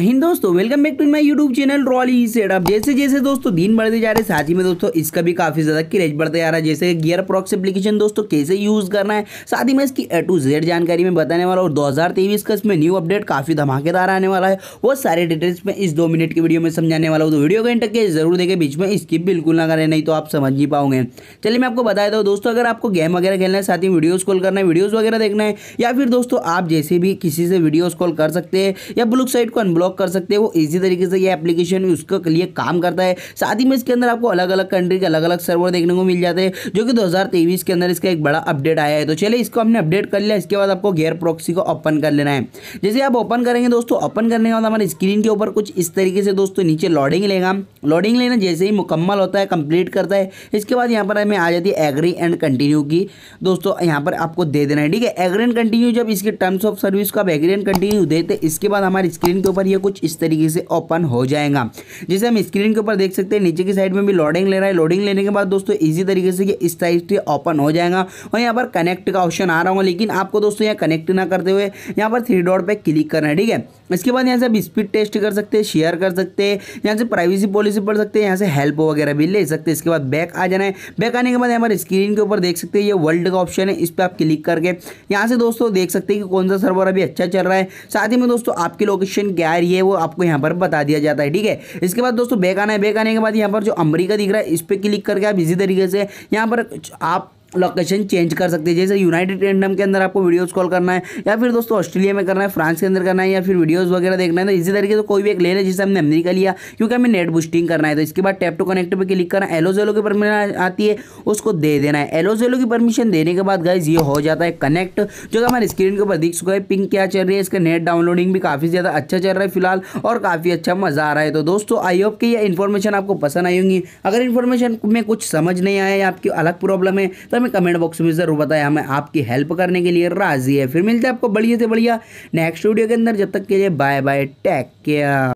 हिंद दोस्तों welcome back to my YouTube channel रॉली सेटअप जैसे जैसे दोस्तों दिन बढ़ते जा रहे हैं साथ ही में दोस्तों इसका भी काफी ज्यादा क्रेज बढ़ता जा रहा है जैसे गियर प्रॉक्स एप्लीकेशन दोस्तों कैसे यूज करना है साथ ही में इसकी ए टू जेड जानकारी में बताने वाला और दो का इसमें न्यू अपडेट काफी धमाकेदार आने वाला है वो सारे डिटेल्स में इस दो मिनट की वीडियो में समझाने वाला हूँ तो वीडियो को एंड के जरूर देखें बीच में स्किप बिल्कुल ना करें नहीं तो आप समझ नहीं पाओगे चलिए मैं आपको बता देता हूँ दोस्तों अगर आपको गेम वगैरह खेलना है साथ ही वीडियो कॉल करना है वीडियोज वगैरह देखना है या फिर दोस्तों आप जैसे भी किसी से वीडियोज कॉल कर सकते हैं या ब्लू साइड को अनब्लॉक अनलॉक कर सकते हैं वो ईजी तरीके से ये एप्लीकेशन उसके लिए काम करता है साथ ही में इसके अंदर आपको अलग अलग कंट्री के अलग अलग सर्वर देखने को मिल जाते हैं जो कि 2023 के अंदर इसका एक बड़ा अपडेट आया है तो चलिए इसको हमने अपडेट कर लिया इसके बाद आपको गेयर प्रॉक्सी को ओपन कर लेना है जैसे आप ओपन करेंगे दोस्तों ओपन करने के बाद हमारे स्क्रीन के ऊपर कुछ इस तरीके से दोस्तों नीचे लॉडिंग लेगा लॉडिंग लेना जैसे ही मुकम्मल होता है कंप्लीट करता है इसके बाद यहाँ पर हमें आ जाती है एग्री एंड कंटिन्यू की दोस्तों यहाँ पर आपको दे देना है ठीक है एग्री एंड कंटिन्यू जब इसके टर्म्स ऑफ सर्विस को आप एग्री एंड कंटिन्यू देते इसके बाद हमारी स्क्रीन के ऊपर ये कुछ इस तरीके से ओपन हो जाएगा जैसे हम स्क्रीन के ऊपर देख सकते हैं नीचे की साइड में भी लोडिंग ले रहा है लोडिंग लेने के बाद दोस्तों इजी तरीके से ये इस टाइप से ओपन हो जाएगा और यहाँ पर कनेक्ट का ऑप्शन आ रहा होगा लेकिन आपको दोस्तों यहाँ कनेक्ट ना करते हुए यहाँ पर थ्री डॉट पर क्लिक करना है ठीक है इसके बाद यहाँ से आप स्पीड टेस्ट कर सकते हैं शेयर कर सकते हैं यहाँ से प्राइवेसी पॉलिसी पढ़ सकते हैं यहाँ से हेल्प वगैरह भी ले सकते हैं इसके बाद बैक आ जाना है बैक आने के बाद यहाँ पर स्क्रीन के ऊपर देख सकते हैं ये वर्ल्ड का ऑप्शन है इस पर आप क्लिक करके यहाँ से दोस्तों देख सकते हैं कि कौन सा सर्वर अभी अच्छा चल रहा है साथ ही में दोस्तों आपकी लोकेशन क्या है है वो आपको यहाँ पर बता दिया जाता है ठीक है इसके बाद दोस्तों बैक आना है बैक आने के बाद यहाँ पर जो अमरीका दिख रहा है इस पर क्लिक करके आप इसी तरीके से यहाँ पर आप लोकेशन चेंज कर सकते हैं जैसे यूनाइटेड किंगडम के अंदर आपको वीडियोस कॉल करना है या फिर दोस्तों ऑस्ट्रेलिया में करना है फ्रांस के अंदर करना है या फिर वीडियोस वगैरह देखना है तो इसी तरीके से तो कोई भी एक ले लें जिसे हमने अमेरिका लिया क्योंकि हमें नेट बूस्टिंग करना है तो इसके बाद टैप टू कनेक्ट पर क्लिक करना एलो जेलो की परमिशन आती है उसको दे देना है एलो जेलो की परमिशन देने के बाद गाइज ये हो जाता है कनेक्ट जो कि हमारे स्क्रीन के ऊपर दिख चुका है पिंक क्या चल रही है इसका नेट डाउनलोडिंग भी काफ़ी ज़्यादा अच्छा चल रहा है फिलहाल और काफ़ी अच्छा मज़ा आ रहा है तो दोस्तों आई होप की यह इन्फॉर्मेशन आपको पसंद आई होंगी अगर इन्फॉर्मेशन में कुछ समझ नहीं आया या आपकी अलग प्रॉब्लम है तो हमें कमेंट बॉक्स में ज़रूर बताएं हमें आपकी हेल्प करने के लिए राज़ी है फिर मिलते हैं आपको बढ़िया से बढ़िया नेक्स्ट वीडियो के अंदर जब तक के लिए बाय बाय टेक केयर